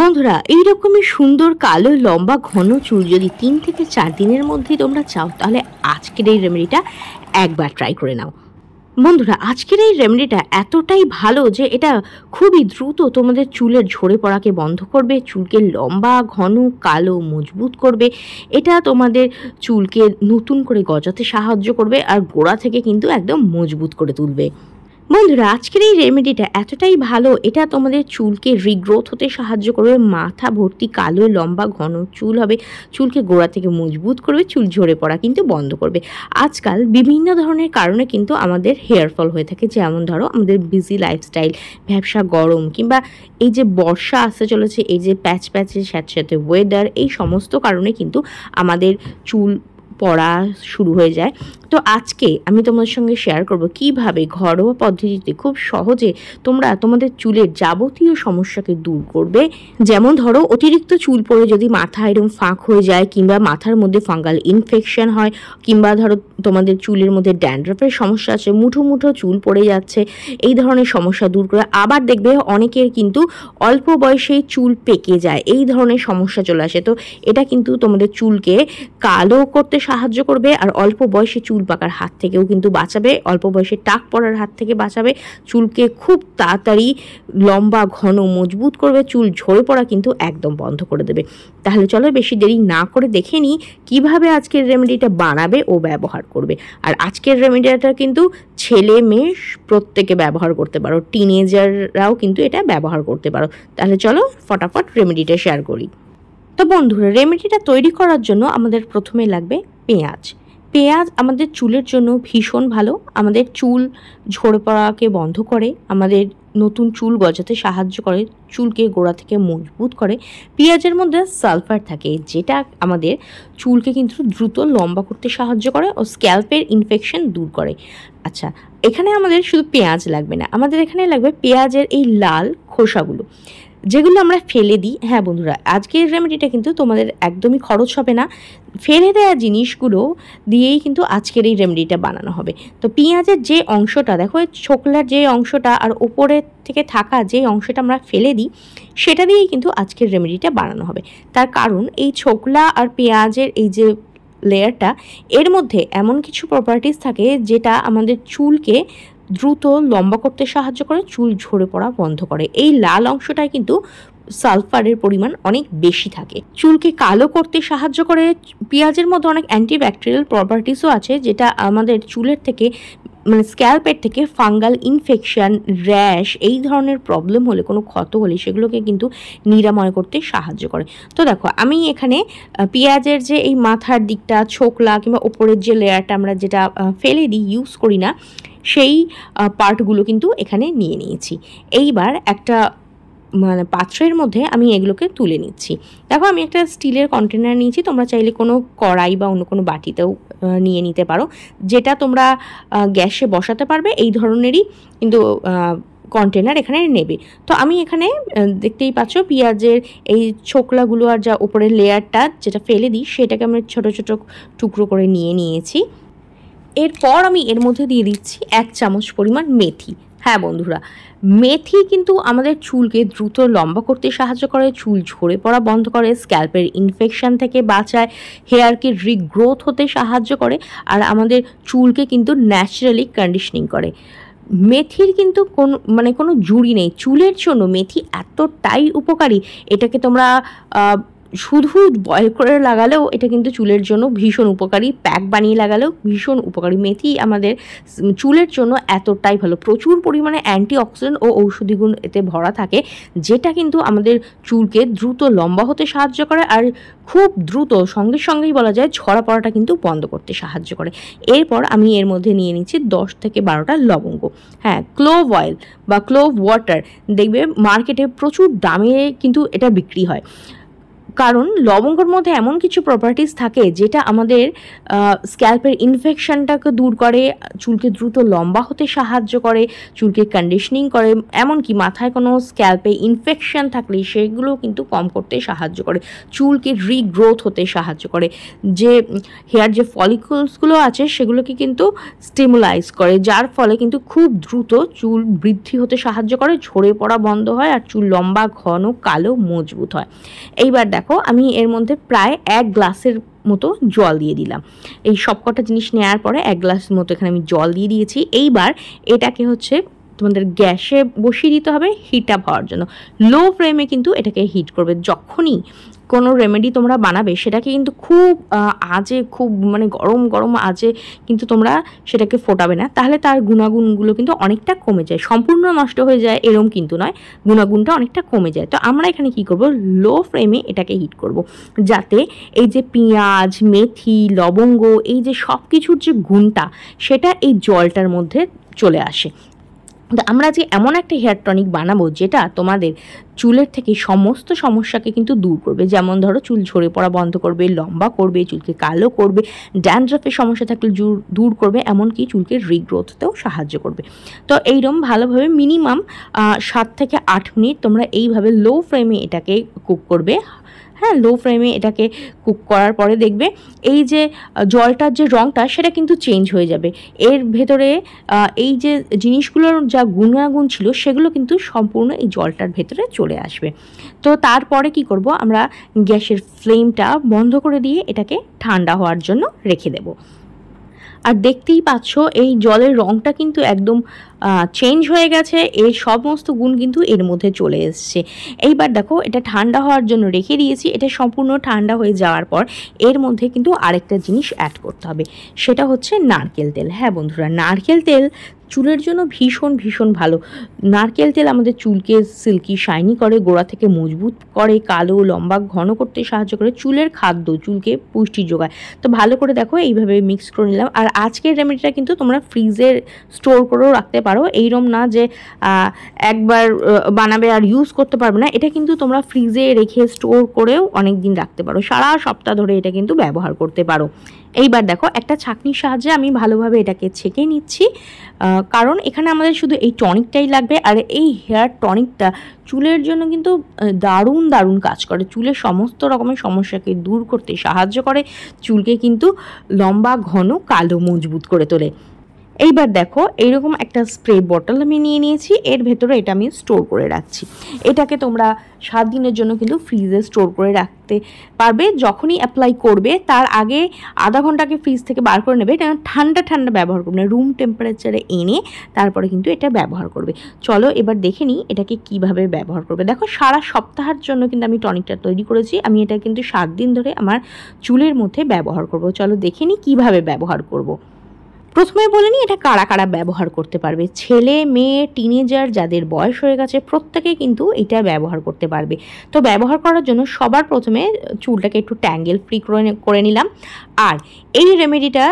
বন্ধুরা এইরকমই সুন্দর কালো লম্বা ঘন চুল যদি তিন থেকে চার দিনের মধ্যে তোমরা চাও তাহলে আজকের এই রেমেডিটা একবার ট্রাই করে নাও বন্ধুরা আজকের এই রেমেডিটা এতটাই ভালো যে এটা খুবই দ্রুত তোমাদের চুলের ঝরে পড়াকে বন্ধ করবে চুলকে লম্বা ঘন কালো মজবুত করবে এটা তোমাদের চুলকে নতুন করে গজাতে সাহায্য করবে আর গোড়া থেকে কিন্তু একদম মজবুত করে তুলবে বন্ধুরা আজকের এই রেমেডিটা এতটাই ভালো এটা তোমাদের চুলকে রিগ্রোথ হতে সাহায্য করবে মাথা ভর্তি কালো লম্বা ঘন চুল হবে চুলকে গোড়া থেকে মজবুত করবে চুল ঝরে পড়া কিন্তু বন্ধ করবে আজকাল বিভিন্ন ধরনের কারণে কিন্তু আমাদের হেয়ার ফল হয়ে থাকে যেমন ধরো আমাদের বিজি লাইফস্টাইল ব্যবসা গরম কিংবা এই যে বর্ষা আসতে চলেছে এই যে প্যাচ প্যাচে স্যাঁতে ওয়েদার এই সমস্ত কারণে কিন্তু আমাদের চুল পড়া শুরু হয়ে যায় তো আজকে আমি তোমাদের সঙ্গে শেয়ার করব কিভাবে ঘরোয়া পদ্ধতিতে খুব সহজে তোমরা তোমাদের চুলের যাবতীয় সমস্যাকে দূর করবে যেমন ধরো অতিরিক্ত চুল পড়ে যদি মাথা এরম ফাঁক হয়ে যায় কিংবা মাথার মধ্যে ফাঙ্গাল ইনফেকশন হয় কিংবা ধরো তোমাদের চুলের মধ্যে ড্যান্ড্রফের সমস্যা আছে মুঠো মুঠো চুল পড়ে যাচ্ছে এই ধরনের সমস্যা দূর করে আবার দেখবে অনেকের কিন্তু অল্প বয়সে চুল পেকে যায় এই ধরনের সমস্যা চলে আসে তো এটা কিন্তু তোমাদের চুলকে কালো করতে সাহায্য করবে আর অল্প বয়সে চুল পাকার হাত থেকেও কিন্তু বাঁচাবে অল্প বয়সে টাক পড়ার হাত থেকে বাঁচাবে চুলকে খুব তাড়াতাড়ি লম্বা ঘন মজবুত করবে চুল ঝরে পড়া কিন্তু একদম বন্ধ করে দেবে তাহলে চলো বেশি দেরি না করে দেখে নিই কীভাবে আজকের রেমেডিটা বানাবে ও ব্যবহার করবে আর আজকের রেমেডিটা কিন্তু ছেলে মেয়ে প্রত্যেকে ব্যবহার করতে পারো টিনেজাররাও কিন্তু এটা ব্যবহার করতে পারো তাহলে চলো ফটাফট রেমেডিটা শেয়ার করি তো বন্ধুরা রেমেডিটা তৈরি করার জন্য আমাদের প্রথমে লাগবে পেঁয়াজ পেঁয়াজ আমাদের চুলের জন্য ভীষণ ভালো আমাদের চুল ঝরে পড়াকে বন্ধ করে আমাদের নতুন চুল গজাতে সাহায্য করে চুলকে গোড়া থেকে মজবুত করে পেঁয়াজের মধ্যে সালফার থাকে যেটা আমাদের চুলকে কিন্তু দ্রুত লম্বা করতে সাহায্য করে ও স্ক্যাল্পের ইনফেকশন দূর করে আচ্ছা এখানে আমাদের শুধু পেঁয়াজ লাগবে না আমাদের এখানে লাগবে পেঁয়াজের এই লাল খোসাগুলো যেগুলো আমরা ফেলে দিই হ্যাঁ বন্ধুরা আজকের রেমেডিটা কিন্তু তোমাদের একদমই খরচ হবে না ফেলে দেওয়া জিনিসগুলো দিয়েই কিন্তু আজকের এই রেমেডিটা বানানো হবে তো পেঁয়াজের যে অংশটা দেখো ছোকলার যে অংশটা আর ওপরের থেকে থাকা যে অংশটা আমরা ফেলে দিই সেটা দিয়েই কিন্তু আজকের রেমেডিটা বানানো হবে তার কারণ এই ছোকলা আর পেঁয়াজের এই যে লেয়ারটা এর মধ্যে এমন কিছু প্রপার্টিস থাকে যেটা আমাদের চুলকে দ্রুত লম্বা করতে সাহায্য করে চুল ঝরে পড়া বন্ধ করে এই লাল অংশটায় কিন্তু সালফারের পরিমাণ অনেক বেশি থাকে চুলকে কালো করতে সাহায্য করে পেঁয়াজের মতো অনেক অ্যান্টিব্যাকটেরিয়াল প্রপার্টিসও আছে যেটা আমাদের চুলের থেকে মানে স্ক্যাল্পের থেকে ফাঙ্গাল ইনফেকশান র্যাশ এই ধরনের প্রবলেম হলে কোনো ক্ষত হলে সেগুলোকে কিন্তু নিরাময় করতে সাহায্য করে তো দেখো আমি এখানে পেঁয়াজের যে এই মাথার দিকটা ছোকলা কিংবা ওপরের যে লেয়ারটা আমরা যেটা ফেলে দিই ইউজ করি না সেই পার্টগুলো কিন্তু এখানে নিয়ে নিয়েছি এইবার একটা মানে পাত্রের মধ্যে আমি এগুলোকে তুলে নিচ্ছি দেখো আমি একটা স্টিলের কন্টেনার নিয়েছি তোমরা চাইলে কোনো কড়াই বা অন্য কোনো বাটিতেও নিয়ে নিতে পারো যেটা তোমরা গ্যাসে বসাতে পারবে এই ধরনেরই কিন্তু কন্টেনার এখানে নেবে তো আমি এখানে দেখতেই পাচ্ছ পেঁয়াজের এই ছোকলাগুলো আর যা উপরের লেয়ারটা যেটা ফেলে দিই সেটাকে আমি ছোট ছোট টুকরো করে নিয়ে নিয়েছি এরপর আমি এর মধ্যে দিয়ে দিচ্ছি এক চামচ পরিমাণ মেথি হ্যাঁ বন্ধুরা মেথি কিন্তু আমাদের চুলকে দ্রুত লম্বা করতে সাহায্য করে চুল ঝরে পড়া বন্ধ করে স্ক্যাল্পের ইনফেকশান থেকে বাঁচায় হেয়ারকে রিগ্রোথ হতে সাহায্য করে আর আমাদের চুলকে কিন্তু ন্যাচারালি কন্ডিশনিং করে মেথির কিন্তু কোন মানে কোনো জুড়ি নেই চুলের জন্য মেথি এতটাই উপকারী এটাকে তোমরা শুধু বয়েল করে লাগালেও এটা কিন্তু চুলের জন্য ভীষণ উপকারী প্যাক বানিয়ে লাগালেও ভীষণ উপকারী মেথি আমাদের চুলের জন্য এতটাই ভালো প্রচুর পরিমাণে অ্যান্টি অক্সিডেন্ট ও ঔষধি গুণ এতে ভরা থাকে যেটা কিন্তু আমাদের চুলকে দ্রুত লম্বা হতে সাহায্য করে আর খুব দ্রুত সঙ্গে সঙ্গেই বলা যায় ছড়া পড়াটা কিন্তু বন্ধ করতে সাহায্য করে এরপর আমি এর মধ্যে নিয়ে নিচ্ছি দশ থেকে বারোটা লবঙ্গ হ্যাঁ ক্লোভ অয়েল বা ক্লোভ ওয়াটার দেখবে মার্কেটে প্রচুর দামে কিন্তু এটা বিক্রি হয় কারণ লবঙ্গর মধ্যে এমন কিছু প্রপার্টিস থাকে যেটা আমাদের স্ক্যাল্পের ইনফেকশনটাকে দূর করে চুলকে দ্রুত লম্বা হতে সাহায্য করে চুলকে কন্ডিশনিং করে এমনকি মাথায় কোনো স্ক্যাল্পে ইনফেকশন থাকলে সেগুলো কিন্তু কম করতে সাহায্য করে চুলকে রিগ্রোথ হতে সাহায্য করে যে হেয়ার যে ফলিকলসগুলো আছে সেগুলোকে কিন্তু স্টিমুলাইজ করে যার ফলে কিন্তু খুব দ্রুত চুল বৃদ্ধি হতে সাহায্য করে ঝরে পড়া বন্ধ হয় আর চুল লম্বা ঘন কালো মজবুত হয় এইবার দেখ দেখো আমি এর মধ্যে প্রায় এক গ্লাসের মতো জল দিয়ে দিলাম এই সবকটা জিনিস নেওয়ার পরে এক গ্লাসের মতো এখানে আমি জল দিয়ে দিয়েছি এইবার এটাকে হচ্ছে তোমাদের গ্যাসে বসিয়ে দিতে হবে হিটটা ভরার জন্য লো ফ্লেমে কিন্তু এটাকে হিট করবে যখনই কোনো রেমেডি তোমরা বানাবে সেটাকে কিন্তু খুব আজে খুব মানে গরম গরম আজে কিন্তু তোমরা সেটাকে ফোটাবে না তাহলে তার গুণাগুণগুলো কিন্তু অনেকটা কমে যায় সম্পূর্ণ নষ্ট হয়ে যায় এরম কিন্তু নয় গুণাগুণটা অনেকটা কমে যায় তো আমরা এখানে কি করব লো ফ্লেমে এটাকে হিট করব যাতে এই যে পেঁয়াজ মেথি লবঙ্গ এই যে সব কিছুর যে গুণটা সেটা এই জলটার মধ্যে চলে আসে তো আমরা আজকে এমন একটা হেয়ার টনিক বানাবো যেটা তোমাদের চুলের থেকে সমস্ত সমস্যাকে কিন্তু দূর করবে যেমন ধরো চুল ঝরে পড়া বন্ধ করবে লম্বা করবে চুলকে কালো করবে ড্যান্ড্রাফের সমস্যা থাকলে দূর করবে এমনকি চুলকে রিগ্রোথতেও সাহায্য করবে তো এইরকম ভালোভাবে মিনিমাম সাত থেকে আট মিনিট তোমরা এইভাবে লো ফ্লেমে এটাকে কুক করবে হ্যাঁ লো ফ্লেমে এটাকে কুক করার পরে দেখবে এই যে জলটার যে রঙটা সেটা কিন্তু চেঞ্জ হয়ে যাবে এর ভেতরে এই যে জিনিসগুলোর যা গুণাগুণ ছিল সেগুলো কিন্তু সম্পূর্ণ এই জলটার ভেতরে চলে আসবে তো তারপরে কি করব আমরা গ্যাসের ফ্লেমটা বন্ধ করে দিয়ে এটাকে ঠান্ডা হওয়ার জন্য রেখে দেবো আর দেখতেই পাচ্ছ এই জলের রঙটা কিন্তু একদম চেঞ্জ হয়ে গেছে এর সমস্ত গুণ কিন্তু এর মধ্যে চলে এসছে এইবার দেখো এটা ঠান্ডা হওয়ার জন্য রেখে দিয়েছি এটা সম্পূর্ণ ঠান্ডা হয়ে যাওয়ার পর এর মধ্যে কিন্তু আরেকটা জিনিস অ্যাড করতে হবে সেটা হচ্ছে নারকেল তেল হ্যাঁ বন্ধুরা নারকেল তেল চুলের জন্য ভীষণ ভীষণ ভালো নারকেল তেল আমাদের চুলকে সিল্কি শাইনি করে গোড়া থেকে মজবুত করে কালো লম্বা ঘন করতে সাহায্য করে চুলের খাদ্য চুলকে পুষ্টি যোগায় তো ভালো করে দেখো এইভাবে মিক্স করে নিলাম আর আজকের রেমেডিটা কিন্তু তোমরা ফ্রিজে স্টোর করেও রাখতে পারো এইরকম না যে একবার বানাবে আর ইউজ করতে পারবে না এটা কিন্তু তোমরা ফ্রিজে রেখে স্টোর করেও অনেক দিন রাখতে পারো সারা সপ্তাহ ধরে এটা কিন্তু ব্যবহার করতে পারো এইবার দেখো একটা ছাকনির সাহায্যে আমি ভালোভাবে এটাকে ছেঁকে নিচ্ছি কারণ এখানে আমাদের শুধু এই টনিকটাই লাগবে আর এই হেয়ার টনিকটা চুলের জন্য কিন্তু দারুণ দারুণ কাজ করে চুলের সমস্ত রকমের সমস্যাকে দূর করতে সাহায্য করে চুলকে কিন্তু লম্বা ঘন কালো মজবুত করে তোলে এইবার দেখো এইরকম একটা স্প্রে বটল আমি নিয়ে নিয়েছি এর ভেতরে এটা আমি স্টোর করে রাখছি এটাকে তোমরা সাত দিনের জন্য কিন্তু ফ্রিজে স্টোর করে রাখতে পারবে যখনই অ্যাপ্লাই করবে তার আগে আধা ঘন্টাকে ফ্রিজ থেকে বার করে নেবে এটা ঠান্ডা ঠান্ডা ব্যবহার করবে না রুম টেম্পারেচারে এনে তারপরে কিন্তু এটা ব্যবহার করবে চলো এবার দেখে নিই এটাকে কিভাবে ব্যবহার করবে দেখো সারা সপ্তাহের জন্য কিন্তু আমি টনিকটা তৈরি করেছি আমি এটা কিন্তু সাত দিন ধরে আমার চুলের মধ্যে ব্যবহার করব চলো দেখে নিই কীভাবে ব্যবহার করবো প্রথমে বলে নিই এটা কারা কারা ব্যবহার করতে পারবে ছেলে মেয়ে টিনেজার যাদের বয়স হয়ে গেছে প্রত্যেকে কিন্তু এটা ব্যবহার করতে পারবে তো ব্যবহার করার জন্য সবার প্রথমে চুলটাকে একটু ট্যাঙ্গেল ফ্রি করে নিলাম আর এই রেমেডিটা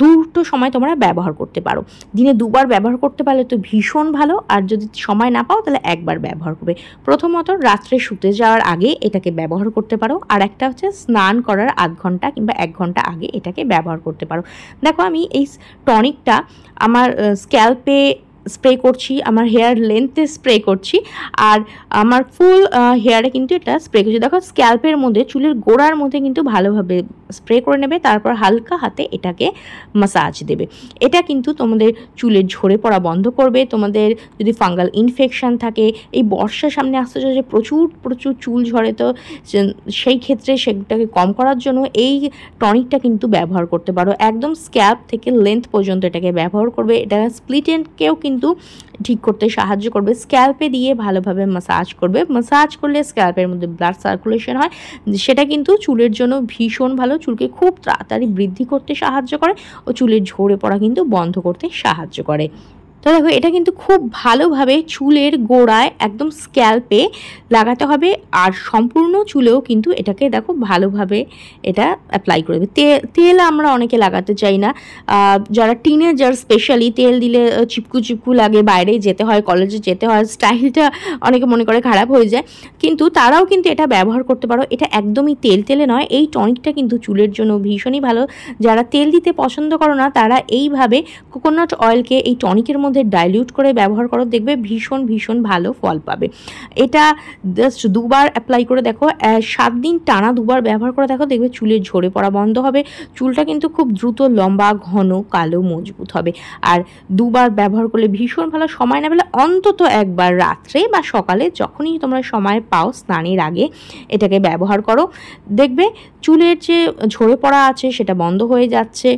দুটো সময় তোমরা ব্যবহার করতে পারো দিনে দুবার ব্যবহার করতে পারলে তো ভীষণ ভালো আর যদি সময় না পাও তাহলে একবার ব্যবহার করবে প্রথমত রাত্রে শুতে যাওয়ার আগে এটাকে ব্যবহার করতে পারো আর একটা হচ্ছে স্নান করার আধ ঘন্টা কিংবা এক ঘন্টা আগে এটাকে ব্যবহার করতে পারো দেখো আমি এই টনিকটা আমার স্ক্যাল্পে স্প্রে করছি আমার হেয়ার লেন্থে স্প্রে করছি আর আমার ফুল হেয়ারে কিন্তু এটা স্প্রে করছি দেখো স্ক্যাল্পের মধ্যে চুলের গোড়ার মধ্যে কিন্তু ভালোভাবে স্প্রে করে নেবে তারপর হালকা হাতে এটাকে মাসাজ দেবে এটা কিন্তু তোমাদের চুলের ঝরে পড়া বন্ধ করবে তোমাদের যদি ফাঙ্গাল ইনফেকশান থাকে এই বর্ষার সামনে আসতে চলেছে প্রচুর প্রচুর চুল ঝরে তো সেই ক্ষেত্রে সেটাকে কম করার জন্য এই টনিকটা কিন্তু ব্যবহার করতে পারো একদম স্ক্যাপ থেকে লেন্থ পর্যন্ত এটাকে ব্যবহার করবে এটা স্প্লিটেনকেও কিন্তু ঠিক করতে সাহায্য করবে স্ক্যাল্পে দিয়ে ভালোভাবে মাসাজ করবে মাসাজ করলে স্ক্যাল্পের মধ্যে ব্লাড সার্কুলেশন হয় সেটা কিন্তু চুলের জন্য ভীষণ ভালো চুলকে খুব তাড়াতাড়ি বৃদ্ধি করতে সাহায্য করে ও চুলের ঝরে পড়া কিন্তু বন্ধ করতে সাহায্য করে তো দেখো এটা কিন্তু খুব ভালোভাবে চুলের গোড়ায় একদম স্ক্যাল্পে লাগাতে হবে আর সম্পূর্ণ চুলেও কিন্তু এটাকে দেখো ভালোভাবে এটা অ্যাপ্লাই করে দেবে তেল আমরা অনেকে লাগাতে চাই না যারা টিনেজার স্পেশালি তেল দিলে চিপকু চিপকু লাগে বাইরে যেতে হয় কলেজে যেতে হয় স্টাইলটা অনেকে মনে করে খারাপ হয়ে যায় কিন্তু তারাও কিন্তু এটা ব্যবহার করতে পারো এটা একদমই তেল তেলে নয় এই টনিকটা কিন্তু চুলের জন্য ভীষণই ভালো যারা তেল দিতে পছন্দ করো না তারা এইভাবে কোকোনাট অয়েলকে এই টনিকের মধ্যে মধ্যে ডাইলিউট করে ব্যবহার করো দেখবে ভীষণ ভীষণ ভালো ফল পাবে এটা জাস্ট দুবার অ্যাপ্লাই করে দেখো সাত দিন টানা দুবার ব্যবহার করে দেখো দেখবে চুলের ঝরে পড়া বন্ধ হবে চুলটা কিন্তু খুব দ্রুত লম্বা ঘন কালো মজবুত হবে আর দুবার ব্যবহার করলে ভীষণ ভালো সময় না পেলে অন্তত একবার রাত্রে বা সকালে যখনই তোমরা সময় পাও স্নানের আগে এটাকে ব্যবহার করো দেখবে চুলের যে ঝরে পড়া আছে সেটা বন্ধ হয়ে যাচ্ছে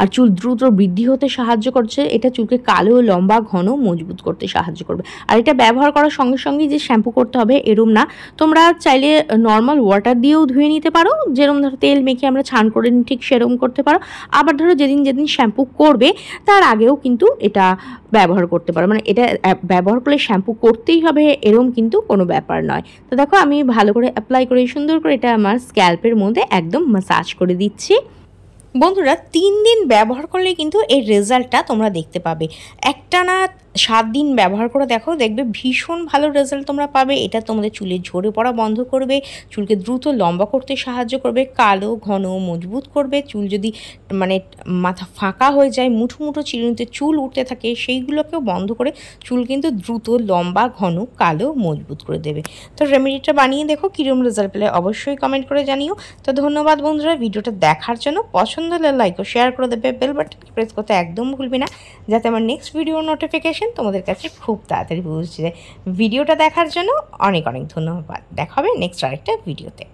আর চুল দ্রুত বৃদ্ধি হতে সাহায্য করছে এটা চুলকে কালো লম্বা ঘন মজবুত করতে সাহায্য করবে আর এটা ব্যবহার করার সঙ্গে সঙ্গে যে শ্যাম্পু করতে হবে এরম না তোমরা চাইলে নর্মাল ওয়াটার দিয়েও ধুয়ে নিতে পারো যেরকম ধরো তেল মেখে আমরা ছান করে ঠিক সেরম করতে পারো আবার ধরো যেদিন যেদিন শ্যাম্পু করবে তার আগেও কিন্তু এটা ব্যবহার করতে পারো মানে এটা ব্যবহার করলে শ্যাম্পু করতেই হবে এরম কিন্তু কোনো ব্যাপার নয় তো দেখো আমি ভালো করে অ্যাপ্লাই করে সুন্দর করে এটা আমার স্ক্যাল্পের মধ্যে একদম মাসাজ করে দিচ্ছি বন্ধুরা তিন দিন ব্যবহার করলে কিন্তু এই রেজাল্টটা তোমরা দেখতে পাবে একটানা সাত দিন ব্যবহার করে দেখো দেখবে ভীষণ ভালো রেজাল্ট তোমরা পাবে এটা তোমাদের চুলে ঝরে পড়া বন্ধ করবে চুলকে দ্রুত লম্বা করতে সাহায্য করবে কালো ঘন মজবুত করবে চুল যদি মানে মাথা ফাঁকা হয়ে যায় মুঠো মুঠো চিরুনিতে চুল উঠতে থাকে সেইগুলোকেও বন্ধ করে চুল কিন্তু দ্রুত লম্বা ঘন কালো মজবুত করে দেবে তো রেমেডিটা বানিয়ে দেখো কীরকম রেজাল্ট পেলে অবশ্যই কমেন্ট করে জানিও তো ধন্যবাদ বন্ধুরা ভিডিওটা দেখার জন্য পছন্দ হলে লাইক ও শেয়ার করে দেবে বেল বাটন প্রেস করতে একদম ভুলবে না যাতে আমার নেক্সট ভিডিও নোটিফিকেশন করছেন তোমাদের কাছে খুব তাড়াতাড়ি পৌঁছে যায় ভিডিওটা দেখার জন্য অনেক অনেক ধন্যবাদ দেখা হবে নেক্সট আরেকটা ভিডিওতে